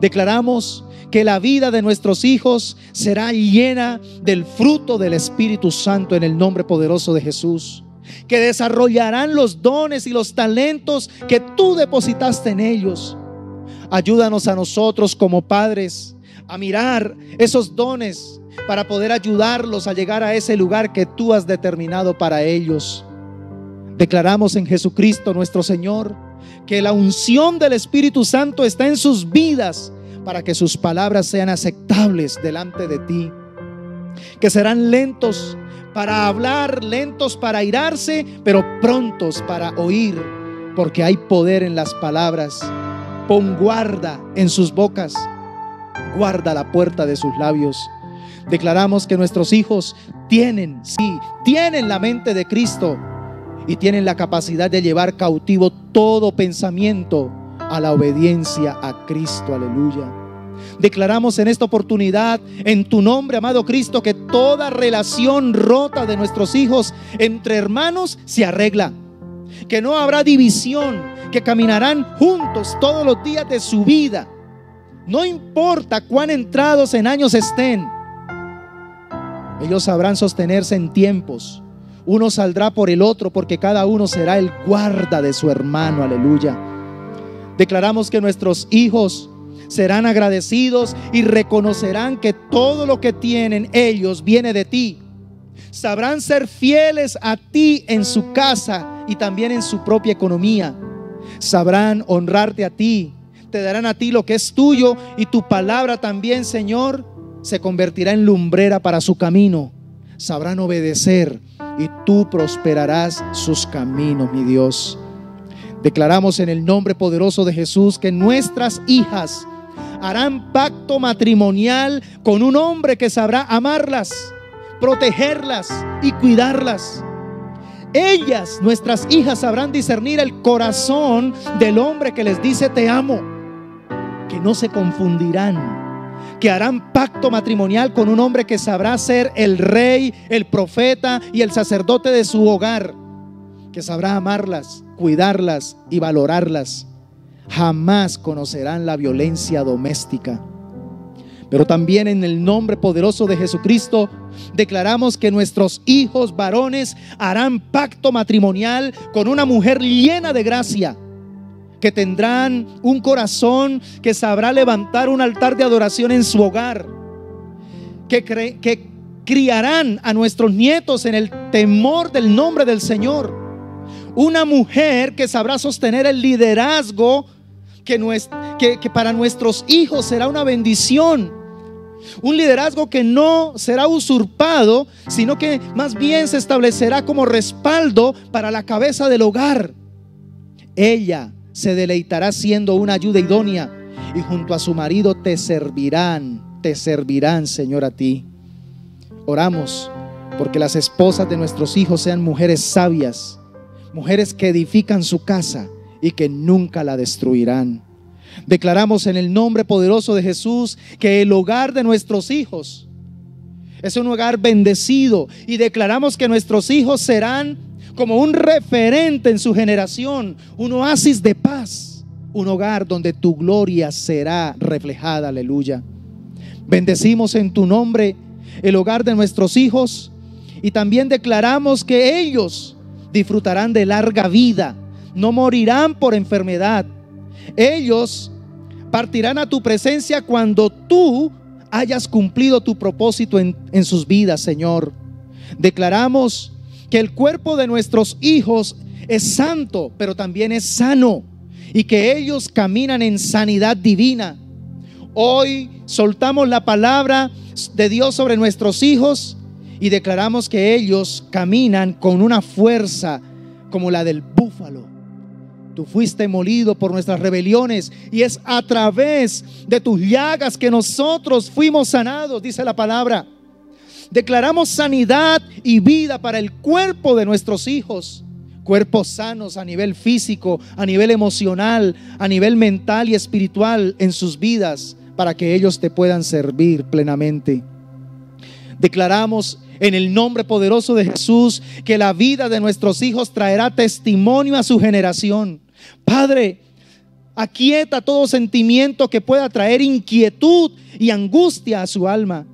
Declaramos que la vida de nuestros hijos será llena del fruto del Espíritu Santo en el nombre poderoso de Jesús. Que desarrollarán los dones y los talentos que tú depositaste en ellos. Ayúdanos a nosotros como padres a mirar esos dones para poder ayudarlos a llegar a ese lugar que tú has determinado para ellos. Declaramos en Jesucristo nuestro Señor que la unción del Espíritu Santo está en sus vidas para que sus palabras sean aceptables delante de ti. Que serán lentos para hablar, lentos para irarse, pero prontos para oír, porque hay poder en las palabras. Pon guarda en sus bocas, guarda la puerta de sus labios. Declaramos que nuestros hijos tienen, sí, tienen la mente de Cristo y tienen la capacidad de llevar cautivo todo pensamiento a la obediencia a Cristo. Aleluya. Declaramos en esta oportunidad, en tu nombre, amado Cristo, que toda relación rota de nuestros hijos entre hermanos se arregla. Que no habrá división, que caminarán juntos todos los días de su vida. No importa cuán entrados en años estén, ellos sabrán sostenerse en tiempos. Uno saldrá por el otro porque cada uno será el guarda de su hermano. Aleluya. Declaramos que nuestros hijos serán agradecidos y reconocerán que todo lo que tienen ellos viene de ti. Sabrán ser fieles a ti en su casa y también en su propia economía. Sabrán honrarte a ti. Te darán a ti lo que es tuyo y tu palabra también, Señor, se convertirá en lumbrera para su camino. Sabrán obedecer y tú prosperarás sus caminos, mi Dios. Declaramos en el nombre poderoso de Jesús que nuestras hijas harán pacto matrimonial con un hombre que sabrá amarlas, protegerlas y cuidarlas. Ellas, nuestras hijas, sabrán discernir el corazón del hombre que les dice te amo, que no se confundirán, que harán pacto matrimonial con un hombre que sabrá ser el rey, el profeta y el sacerdote de su hogar que sabrá amarlas, cuidarlas y valorarlas. Jamás conocerán la violencia doméstica. Pero también en el nombre poderoso de Jesucristo declaramos que nuestros hijos varones harán pacto matrimonial con una mujer llena de gracia, que tendrán un corazón que sabrá levantar un altar de adoración en su hogar, que, que criarán a nuestros nietos en el temor del nombre del Señor una mujer que sabrá sostener el liderazgo que, para nuestros hijos será una bendición. Un liderazgo que no será usurpado, sino que más bien se establecerá como respaldo para la cabeza del hogar. Ella se deleitará siendo una ayuda idónea y junto a su marido te servirán, te servirán, Señor, a ti. Oramos porque las esposas de nuestros hijos sean mujeres sabias, mujeres que edifican su casa y que nunca la destruirán. Declaramos en el nombre poderoso de Jesús que el hogar de nuestros hijos es un hogar bendecido y declaramos que nuestros hijos serán como un referente en su generación, un oasis de paz, un hogar donde tu gloria será reflejada, aleluya. Bendecimos en tu nombre el hogar de nuestros hijos y también declaramos que ellos disfrutarán de larga vida, no morirán por enfermedad. Ellos partirán a tu presencia cuando tú hayas cumplido tu propósito en, sus vidas, Señor. Declaramos que el cuerpo de nuestros hijos es santo, pero también es sano, y que ellos caminan en sanidad divina. Hoy soltamos la palabra de Dios sobre nuestros hijos y declaramos que ellos caminan con una fuerza como la del búfalo. Tú fuiste molido por nuestras rebeliones y es a través de tus llagas que nosotros fuimos sanados, dice la palabra. Declaramos sanidad y vida para el cuerpo de nuestros hijos. Cuerpos sanos a nivel físico, a nivel emocional, a nivel mental y espiritual en sus vidas para que ellos te puedan servir plenamente. Declaramos en el nombre poderoso de Jesús, que la vida de nuestros hijos traerá testimonio a su generación. Padre, aquieta todo sentimiento que pueda traer inquietud y angustia a su alma.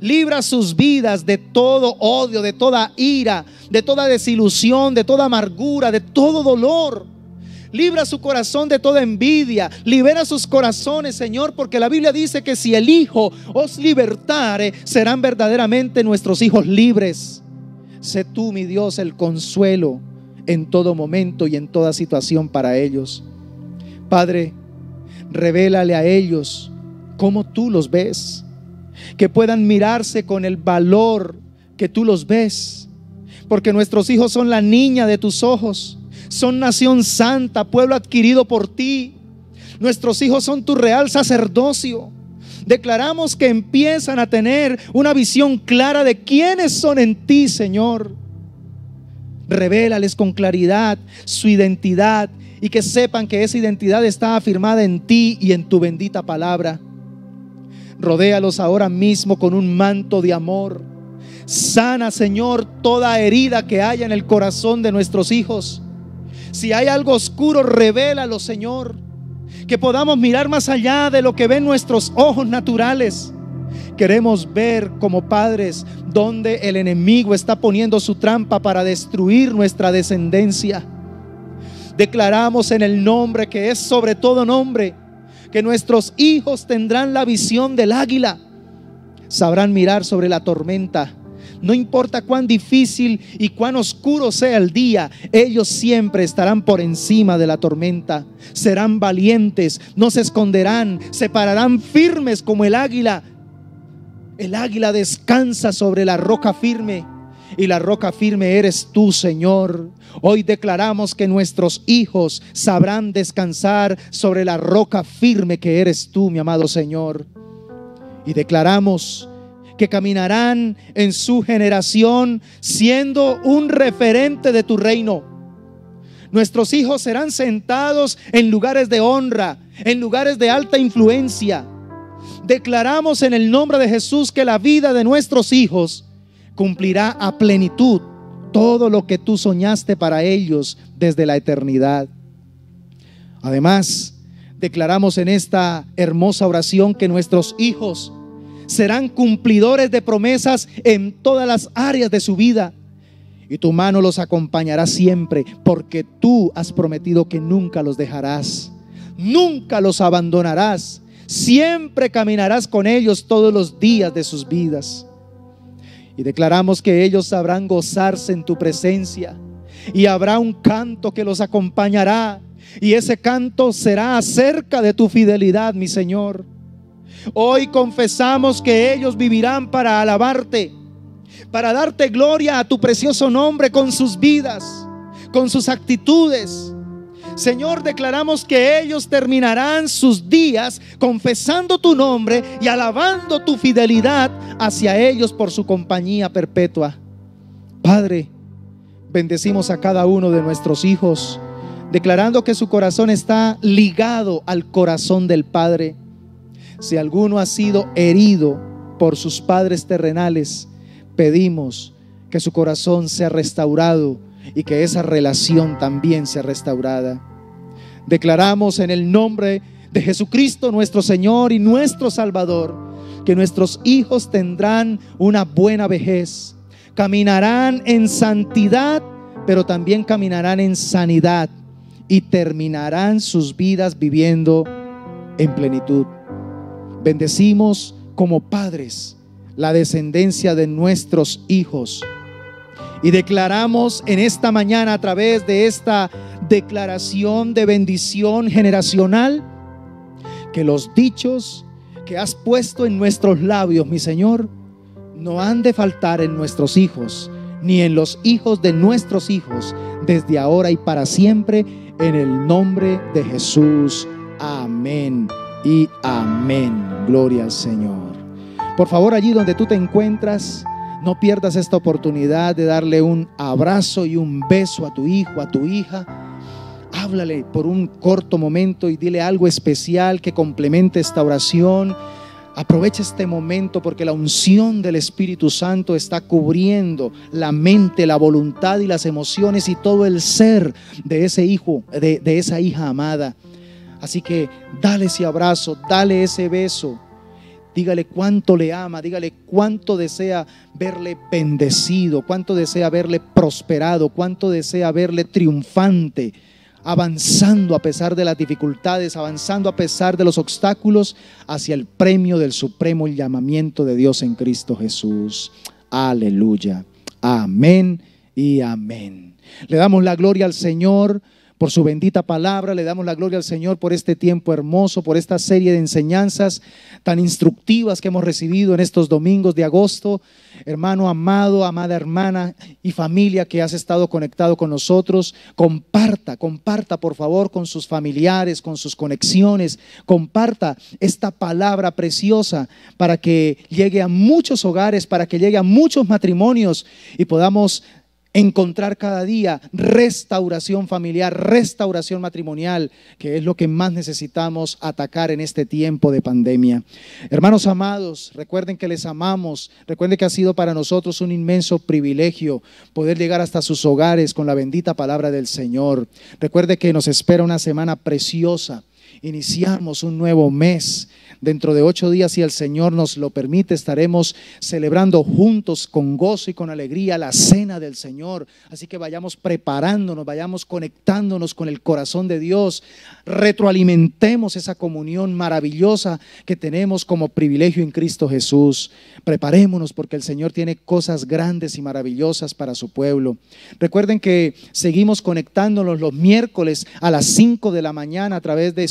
Libra sus vidas de todo odio, de toda ira, de toda desilusión, de toda amargura, de todo dolor. Libra su corazón de toda envidia. Libera sus corazones, Señor, porque la Biblia dice que si el Hijo os libertare, serán verdaderamente nuestros hijos libres. Sé tú, mi Dios, el consuelo en todo momento y en toda situación para ellos. Padre, revélale a ellos cómo tú los ves. Que puedan mirarse con el valor que tú los ves. Porque nuestros hijos son la niña de tus ojos son nación santa, pueblo adquirido por ti. Nuestros hijos son tu real sacerdocio. Declaramos que empiezan a tener una visión clara de quiénes son en ti, Señor. Revélales con claridad su identidad y que sepan que esa identidad está afirmada en ti y en tu bendita palabra. Rodéalos ahora mismo con un manto de amor. Sana, Señor, toda herida que haya en el corazón de nuestros hijos. Si hay algo oscuro, revélalo, Señor. Que podamos mirar más allá de lo que ven nuestros ojos naturales. Queremos ver como padres donde el enemigo está poniendo su trampa para destruir nuestra descendencia. Declaramos en el nombre que es sobre todo nombre que nuestros hijos tendrán la visión del águila, sabrán mirar sobre la tormenta no importa cuán difícil y cuán oscuro sea el día, ellos siempre estarán por encima de la tormenta. Serán valientes, no se esconderán, se pararán firmes como el águila. El águila descansa sobre la roca firme y la roca firme eres tú, Señor. Hoy declaramos que nuestros hijos sabrán descansar sobre la roca firme que eres tú, mi amado Señor. Y declaramos que caminarán en su generación siendo un referente de tu reino. Nuestros hijos serán sentados en lugares de honra, en lugares de alta influencia. Declaramos en el nombre de Jesús que la vida de nuestros hijos cumplirá a plenitud todo lo que tú soñaste para ellos desde la eternidad. Además, declaramos en esta hermosa oración que nuestros hijos serán cumplidores de promesas en todas las áreas de su vida. Y tu mano los acompañará siempre, porque tú has prometido que nunca los dejarás, nunca los abandonarás, siempre caminarás con ellos todos los días de sus vidas. Y declaramos que ellos sabrán gozarse en tu presencia, y habrá un canto que los acompañará, y ese canto será acerca de tu fidelidad, mi Señor. Hoy confesamos que ellos vivirán para alabarte, para darte gloria a tu precioso nombre con sus vidas, con sus actitudes. Señor, declaramos que ellos terminarán sus días confesando tu nombre y alabando tu fidelidad hacia ellos por su compañía perpetua. Padre, bendecimos a cada uno de nuestros hijos, declarando que su corazón está ligado al corazón del Padre si alguno ha sido herido por sus padres terrenales, pedimos que su corazón sea restaurado y que esa relación también sea restaurada. Declaramos en el nombre de Jesucristo nuestro Señor y nuestro Salvador que nuestros hijos tendrán una buena vejez, caminarán en santidad, pero también caminarán en sanidad y terminarán sus vidas viviendo en plenitud. Bendecimos como padres la descendencia de nuestros hijos. Y declaramos en esta mañana a través de esta declaración de bendición generacional que los dichos que has puesto en nuestros labios, mi Señor, no han de faltar en nuestros hijos, ni en los hijos de nuestros hijos, desde ahora y para siempre, en el nombre de Jesús. Amén y amén. Gloria al Señor. Por favor, allí donde tú te encuentras, no pierdas esta oportunidad de darle un abrazo y un beso a tu hijo, a tu hija. Háblale por un corto momento y dile algo especial que complemente esta oración. Aprovecha este momento porque la unción del Espíritu Santo está cubriendo la mente, la voluntad y las emociones y todo el ser de ese hijo, de, de esa hija amada. Así que dale ese abrazo, dale ese beso. Dígale cuánto le ama, dígale cuánto desea verle bendecido, cuánto desea verle prosperado, cuánto desea verle triunfante, avanzando a pesar de las dificultades, avanzando a pesar de los obstáculos hacia el premio del supremo llamamiento de Dios en Cristo Jesús. Aleluya. Amén y amén. Le damos la gloria al Señor por su bendita palabra. Le damos la gloria al Señor por este tiempo hermoso, por esta serie de enseñanzas tan instructivas que hemos recibido en estos domingos de agosto. Hermano amado, amada hermana y familia que has estado conectado con nosotros, comparta, comparta por favor con sus familiares, con sus conexiones, comparta esta palabra preciosa para que llegue a muchos hogares, para que llegue a muchos matrimonios y podamos encontrar cada día restauración familiar, restauración matrimonial, que es lo que más necesitamos atacar en este tiempo de pandemia. Hermanos amados, recuerden que les amamos, recuerden que ha sido para nosotros un inmenso privilegio poder llegar hasta sus hogares con la bendita palabra del Señor. Recuerde que nos espera una semana preciosa Iniciamos un nuevo mes. Dentro de ocho días, si el Señor nos lo permite, estaremos celebrando juntos con gozo y con alegría la cena del Señor. Así que vayamos preparándonos, vayamos conectándonos con el corazón de Dios. Retroalimentemos esa comunión maravillosa que tenemos como privilegio en Cristo Jesús. Preparémonos porque el Señor tiene cosas grandes y maravillosas para su pueblo. Recuerden que seguimos conectándonos los miércoles a las cinco de la mañana a través de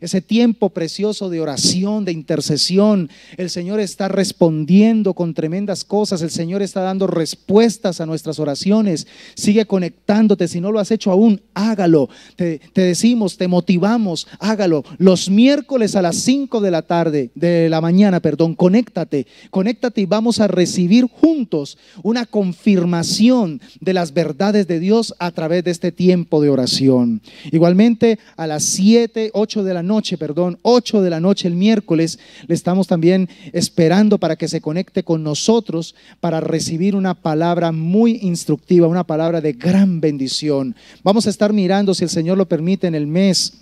ese tiempo precioso de oración, de intercesión. El Señor está respondiendo con tremendas cosas, el Señor está dando respuestas a nuestras oraciones. Sigue conectándote, si no lo has hecho aún, hágalo. Te, decimos, te motivamos, hágalo. Los miércoles a las 5 de la tarde, de la mañana, perdón, conéctate, conéctate y vamos a recibir juntos una confirmación de las verdades de Dios a través de este tiempo de oración. Igualmente, a las 7, 8 de la noche, perdón, 8 de la noche el miércoles. Le estamos también esperando para que se conecte con nosotros para recibir una palabra muy instructiva, una palabra de gran bendición. Vamos a estar mirando, si el Señor lo permite, en el mes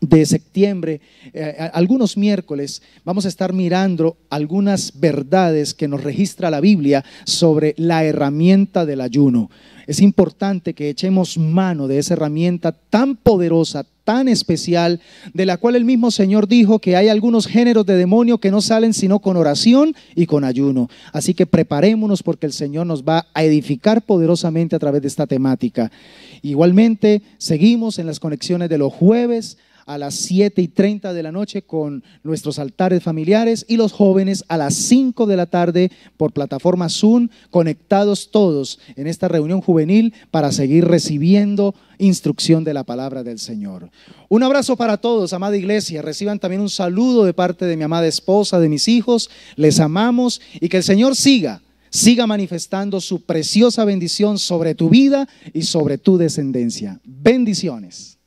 de septiembre, eh, algunos miércoles, vamos a estar mirando algunas verdades que nos registra la Biblia sobre la herramienta del ayuno. Es importante que echemos mano de esa herramienta tan poderosa, tan especial, de la cual el mismo Señor dijo que hay algunos géneros de demonio que no salen sino con oración y con ayuno. Así que preparémonos porque el Señor nos va a edificar poderosamente a través de esta temática. Igualmente, seguimos en las conexiones de los jueves a las 7 y 30 de la noche con nuestros altares familiares y los jóvenes a las 5 de la tarde por plataforma Zoom, conectados todos en esta reunión juvenil para seguir recibiendo instrucción de la palabra del Señor. Un abrazo para todos, amada iglesia. Reciban también un saludo de parte de mi amada esposa, de mis hijos. Les amamos y que el Señor siga siga manifestando su preciosa bendición sobre tu vida y sobre tu descendencia. Bendiciones.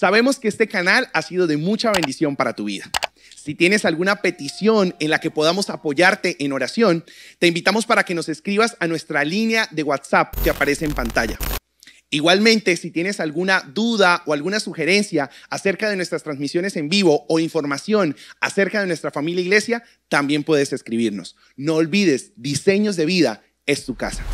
Sabemos que este canal ha sido de mucha bendición para tu vida. Si tienes alguna petición en la que podamos apoyarte en oración, te invitamos para que nos escribas a nuestra línea de WhatsApp que aparece en pantalla. Igualmente, si tienes alguna duda o alguna sugerencia acerca de nuestras transmisiones en vivo o información acerca de nuestra familia e iglesia, también puedes escribirnos. No olvides, diseños de vida es tu casa.